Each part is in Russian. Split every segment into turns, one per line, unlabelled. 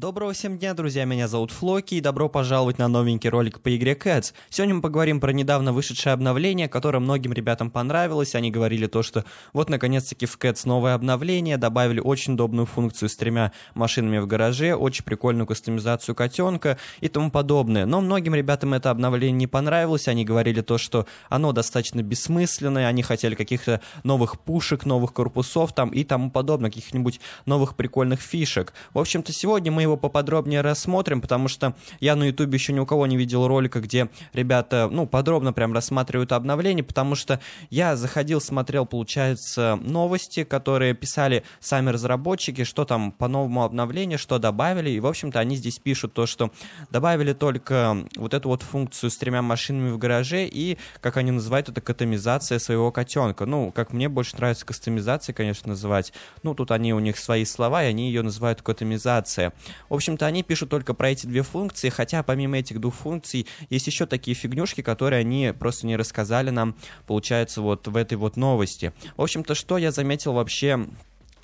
Доброго всем дня, друзья, меня зовут Флоки, и добро пожаловать на новенький ролик по игре Cats. Сегодня мы поговорим про недавно вышедшее обновление, которое многим ребятам понравилось, они говорили то, что вот наконец-таки в Cats новое обновление, добавили очень удобную функцию с тремя машинами в гараже, очень прикольную кастомизацию котенка и тому подобное. Но многим ребятам это обновление не понравилось, они говорили то, что оно достаточно бессмысленное, они хотели каких-то новых пушек, новых корпусов там и тому подобное, каких-нибудь новых прикольных фишек. В общем-то, сегодня мы его поподробнее рассмотрим, потому что я на Ютубе еще ни у кого не видел ролика, где ребята, ну, подробно прям рассматривают обновление, потому что я заходил, смотрел, получается, новости, которые писали сами разработчики, что там по новому обновлению, что добавили, и, в общем-то, они здесь пишут то, что добавили только вот эту вот функцию с тремя машинами в гараже и, как они называют, это катомизация своего котенка. Ну, как мне больше нравится кастомизация, конечно, называть. Ну, тут они, у них свои слова, и они ее называют катомизация. В общем-то, они пишут только про эти две функции, хотя помимо этих двух функций есть еще такие фигнюшки, которые они просто не рассказали нам, получается, вот в этой вот новости. В общем-то, что я заметил вообще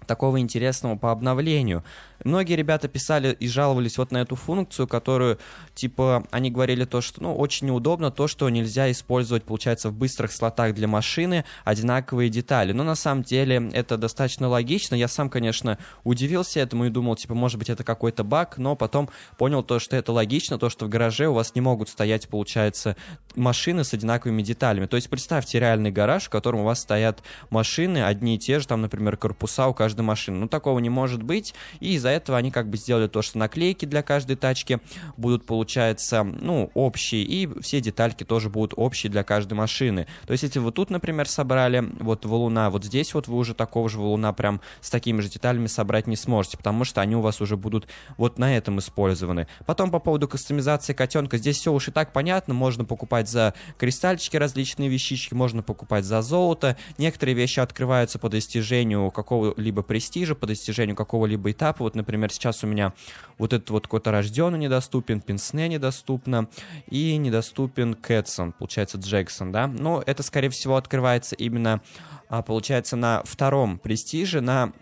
такого интересного по обновлению. Многие ребята писали и жаловались вот на эту функцию, которую, типа, они говорили то, что, ну, очень неудобно, то, что нельзя использовать, получается, в быстрых слотах для машины одинаковые детали. Но на самом деле это достаточно логично. Я сам, конечно, удивился этому и думал, типа, может быть, это какой-то баг, но потом понял то, что это логично, то, что в гараже у вас не могут стоять, получается, машины с одинаковыми деталями. То есть представьте реальный гараж, в котором у вас стоят машины, одни и те же, там, например, корпуса у каждой машины. Ну, такого не может быть, и из-за этого они как бы сделали то, что наклейки для каждой тачки будут, получается, ну, общие, и все детальки тоже будут общие для каждой машины. То есть, если вы тут, например, собрали вот валуна, вот здесь вот вы уже такого же валуна прям с такими же деталями собрать не сможете, потому что они у вас уже будут вот на этом использованы. Потом по поводу кастомизации котенка, здесь все уж и так понятно, можно покупать за кристальчики различные вещички, можно покупать за золото, некоторые вещи открываются по достижению какого-либо престижа, по достижению какого-либо этапа, вот, например, например, сейчас у меня вот этот вот код рожденный недоступен, Пенсне недоступно и недоступен Кэтсон, получается, Джексон, да. Но это, скорее всего, открывается именно, а, получается, на втором престиже, на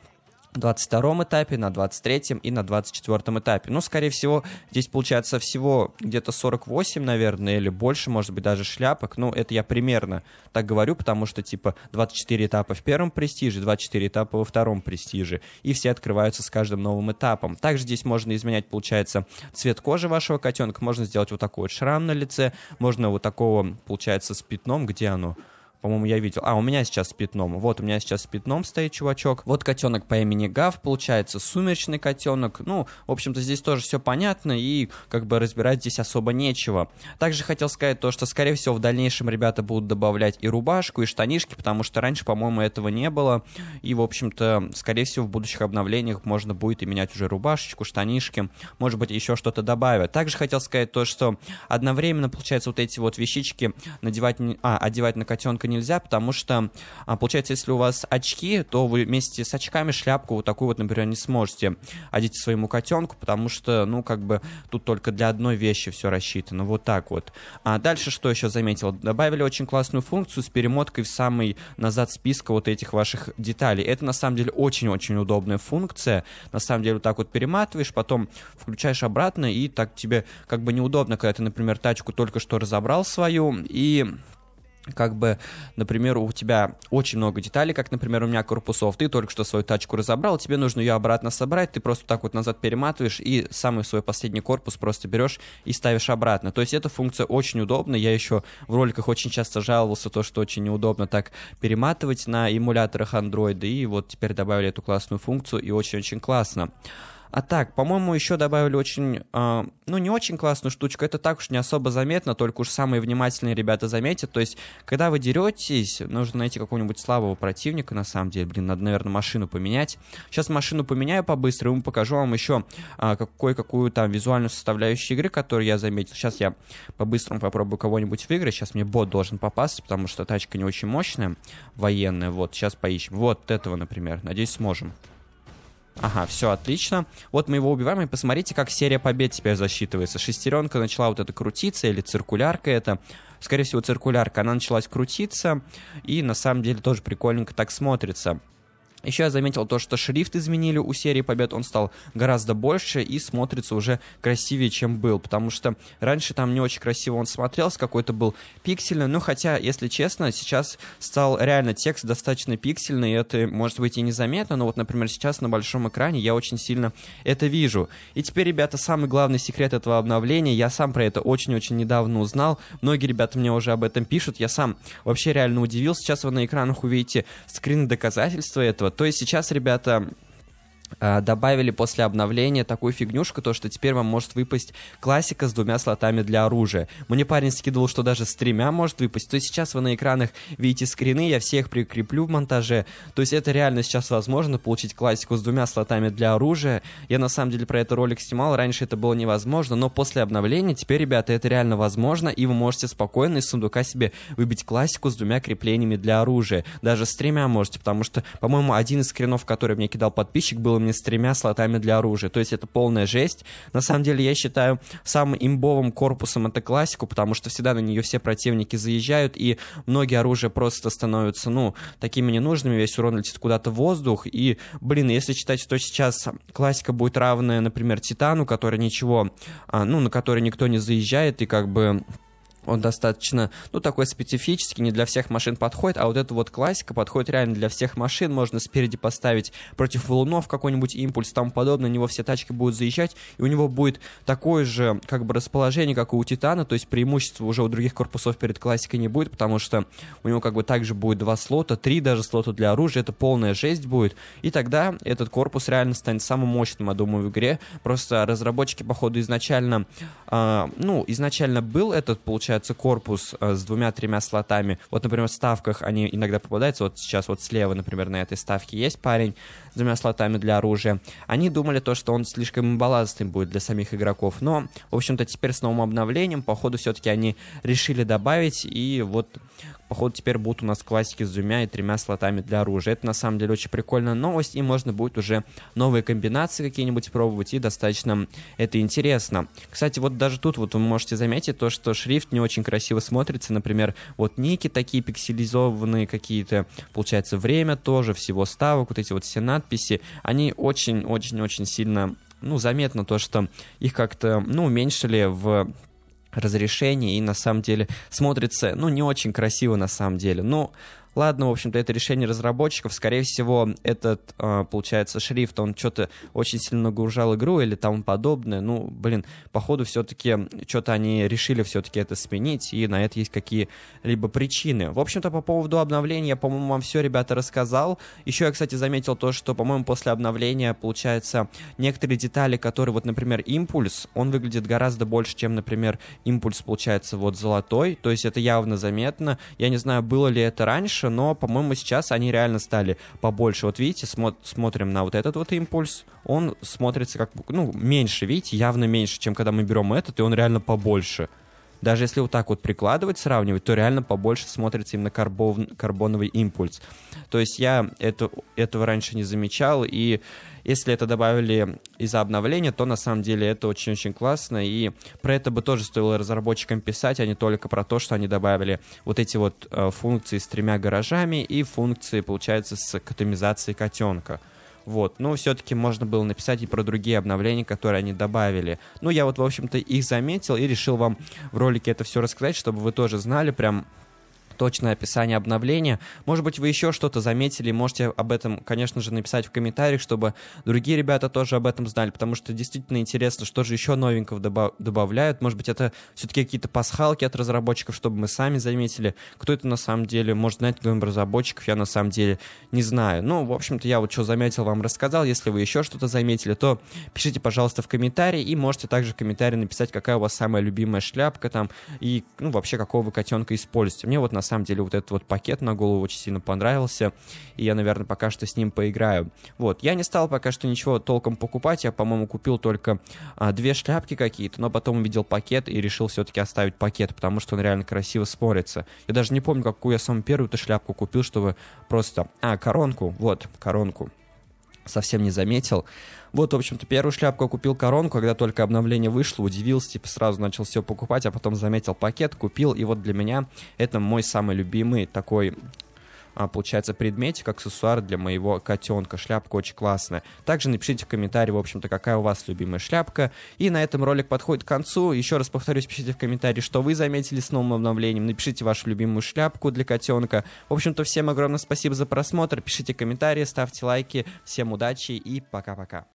22 этапе, на 23 и на 24 этапе. Ну, скорее всего, здесь получается всего где-то 48, наверное, или больше, может быть, даже шляпок. Ну, это я примерно так говорю, потому что, типа, 24 этапа в первом престиже, 24 этапа во втором престиже. И все открываются с каждым новым этапом. Также здесь можно изменять, получается, цвет кожи вашего котенка. Можно сделать вот такой вот шрам на лице. Можно вот такого, получается, с пятном, где оно? По-моему, я видел. А, у меня сейчас с пятном. Вот, у меня сейчас с пятном стоит чувачок. Вот котенок по имени Гав, получается, сумеречный котенок. Ну, в общем-то, здесь тоже все понятно, и как бы разбирать здесь особо нечего. Также хотел сказать то, что, скорее всего, в дальнейшем ребята будут добавлять и рубашку, и штанишки, потому что раньше, по-моему, этого не было. И, в общем-то, скорее всего, в будущих обновлениях можно будет и менять уже рубашечку, штанишки, может быть, еще что-то добавят. Также хотел сказать то, что одновременно, получается, вот эти вот вещички надевать, а, одевать на котенка нельзя, потому что, а, получается, если у вас очки, то вы вместе с очками шляпку вот такую вот, например, не сможете одеть своему котенку, потому что, ну, как бы тут только для одной вещи все рассчитано, вот так вот. А дальше что еще заметил? Добавили очень классную функцию с перемоткой в самый назад списка вот этих ваших деталей. Это, на самом деле, очень-очень удобная функция. На самом деле, вот так вот перематываешь, потом включаешь обратно, и так тебе как бы неудобно, когда ты, например, тачку только что разобрал свою, и как бы, например, у тебя очень много деталей, как, например, у меня корпусов, ты только что свою тачку разобрал, тебе нужно ее обратно собрать, ты просто так вот назад перематываешь и самый свой последний корпус просто берешь и ставишь обратно. То есть эта функция очень удобна, я еще в роликах очень часто жаловался, то, что очень неудобно так перематывать на эмуляторах Android, и вот теперь добавили эту классную функцию, и очень-очень классно. А так, по-моему, еще добавили очень, э, ну, не очень классную штучку. Это так уж не особо заметно, только уж самые внимательные ребята заметят. То есть, когда вы деретесь, нужно найти какого-нибудь слабого противника, на самом деле. Блин, надо, наверное, машину поменять. Сейчас машину поменяю по-быстрому, покажу вам еще э, а, кое-какую там визуальную составляющую игры, которую я заметил. Сейчас я по-быстрому попробую кого-нибудь выиграть. Сейчас мне бот должен попасть, потому что тачка не очень мощная, военная. Вот, сейчас поищем. Вот этого, например. Надеюсь, сможем. Ага, все отлично. Вот мы его убиваем, и посмотрите, как серия побед теперь засчитывается. Шестеренка начала вот это крутиться, или циркулярка это. Скорее всего, циркулярка. Она началась крутиться, и на самом деле тоже прикольненько так смотрится. Еще я заметил то, что шрифт изменили у серии побед, он стал гораздо больше и смотрится уже красивее, чем был, потому что раньше там не очень красиво он смотрелся, какой-то был пиксельный, ну хотя, если честно, сейчас стал реально текст достаточно пиксельный, и это может быть и незаметно, но вот, например, сейчас на большом экране я очень сильно это вижу. И теперь, ребята, самый главный секрет этого обновления, я сам про это очень-очень недавно узнал, многие ребята мне уже об этом пишут, я сам вообще реально удивился, сейчас вы на экранах увидите скрины доказательства этого, то есть сейчас, ребята, Э, добавили после обновления такую фигнюшку, то что теперь вам может выпасть классика с двумя слотами для оружия. Мне парень скидывал, что даже с тремя может выпасть. То есть сейчас вы на экранах видите скрины, я всех прикреплю в монтаже. То есть это реально сейчас возможно, получить классику с двумя слотами для оружия. Я на самом деле про это ролик снимал, раньше это было невозможно, но после обновления теперь, ребята, это реально возможно, и вы можете спокойно из сундука себе выбить классику с двумя креплениями для оружия. Даже с тремя можете, потому что, по-моему, один из скринов, который мне кидал подписчик, был мне с тремя слотами для оружия. То есть это полная жесть. На самом деле я считаю самым имбовым корпусом это классику, потому что всегда на нее все противники заезжают, и многие оружия просто становятся, ну, такими ненужными, весь урон летит куда-то в воздух, и, блин, если считать, что сейчас классика будет равная, например, Титану, который ничего, а, ну, на который никто не заезжает, и как бы он достаточно, ну, такой специфический, не для всех машин подходит, а вот эта вот классика подходит реально для всех машин, можно спереди поставить против валунов какой-нибудь импульс, там подобное, на него все тачки будут заезжать, и у него будет такое же, как бы, расположение, как и у Титана, то есть преимущества уже у других корпусов перед классикой не будет, потому что у него, как бы, также будет два слота, три даже слота для оружия, это полная жесть будет, и тогда этот корпус реально станет самым мощным, я думаю, в игре, просто разработчики, походу, изначально, э, ну, изначально был этот, получается, получается корпус э, с двумя-тремя слотами. Вот, например, в ставках они иногда попадаются. Вот сейчас вот слева, например, на этой ставке есть парень с двумя слотами для оружия. Они думали то, что он слишком балластным будет для самих игроков. Но, в общем-то, теперь с новым обновлением, походу, все-таки они решили добавить. И вот Походу, теперь будут у нас классики с двумя и тремя слотами для оружия. Это, на самом деле, очень прикольная новость, и можно будет уже новые комбинации какие-нибудь пробовать, и достаточно это интересно. Кстати, вот даже тут вот вы можете заметить то, что шрифт не очень красиво смотрится. Например, вот ники такие пикселизованные какие-то, получается, время тоже, всего ставок, вот эти вот все надписи, они очень-очень-очень сильно ну, заметно то, что их как-то, ну, уменьшили в разрешении и на самом деле смотрится, ну, не очень красиво на самом деле. Но Ладно, в общем-то, это решение разработчиков. Скорее всего, этот, а, получается, шрифт, он что-то очень сильно нагружал игру или тому подобное. Ну, блин, походу все-таки что-то они решили все-таки это сменить, и на это есть какие-либо причины. В общем-то, по поводу обновления, по-моему, вам все, ребята, рассказал. Еще я, кстати, заметил то, что, по-моему, после обновления, получается, некоторые детали, которые, вот, например, импульс, он выглядит гораздо больше, чем, например, импульс, получается, вот золотой. То есть это явно заметно. Я не знаю, было ли это раньше, раньше, но, по-моему, сейчас они реально стали побольше. Вот видите, смо- смотрим на вот этот вот импульс, он смотрится как, ну, меньше, видите, явно меньше, чем когда мы берем этот, и он реально побольше. Даже если вот так вот прикладывать, сравнивать, то реально побольше смотрится именно карбон, карбоновый импульс. То есть я это, этого раньше не замечал, и если это добавили из-за обновления, то на самом деле это очень-очень классно, и про это бы тоже стоило разработчикам писать, а не только про то, что они добавили вот эти вот э, функции с тремя гаражами и функции, получается, с катомизацией котенка. Вот, но все-таки можно было написать и про другие обновления, которые они добавили. Ну, я вот, в общем-то, их заметил и решил вам в ролике это все рассказать, чтобы вы тоже знали прям точное описание обновления. Может быть, вы еще что-то заметили, можете об этом, конечно же, написать в комментариях, чтобы другие ребята тоже об этом знали, потому что действительно интересно, что же еще новенького добав- добавляют. Может быть, это все-таки какие-то пасхалки от разработчиков, чтобы мы сами заметили, кто это на самом деле, может, знать кто-нибудь разработчиков, я на самом деле не знаю. Ну, в общем-то, я вот что заметил, вам рассказал. Если вы еще что-то заметили, то пишите, пожалуйста, в комментарии, и можете также в комментарии написать, какая у вас самая любимая шляпка там, и, ну, вообще, какого вы котенка используете. Мне вот на на самом деле вот этот вот пакет на голову очень сильно понравился, и я, наверное, пока что с ним поиграю. Вот, я не стал пока что ничего толком покупать, я, по-моему, купил только а, две шляпки какие-то, но потом увидел пакет и решил все-таки оставить пакет, потому что он реально красиво смотрится. Я даже не помню, какую я сам первую-то шляпку купил, чтобы просто... А, коронку, вот, коронку совсем не заметил. Вот, в общем-то, первую шляпку я купил коронку, когда только обновление вышло, удивился, типа сразу начал все покупать, а потом заметил пакет, купил, и вот для меня это мой самый любимый такой а, получается, предметик, аксессуар для моего котенка. Шляпка очень классная. Также напишите в комментарии, в общем-то, какая у вас любимая шляпка. И на этом ролик подходит к концу. Еще раз повторюсь, пишите в комментарии, что вы заметили с новым обновлением. Напишите вашу любимую шляпку для котенка. В общем-то, всем огромное спасибо за просмотр. Пишите комментарии, ставьте лайки. Всем удачи и пока-пока.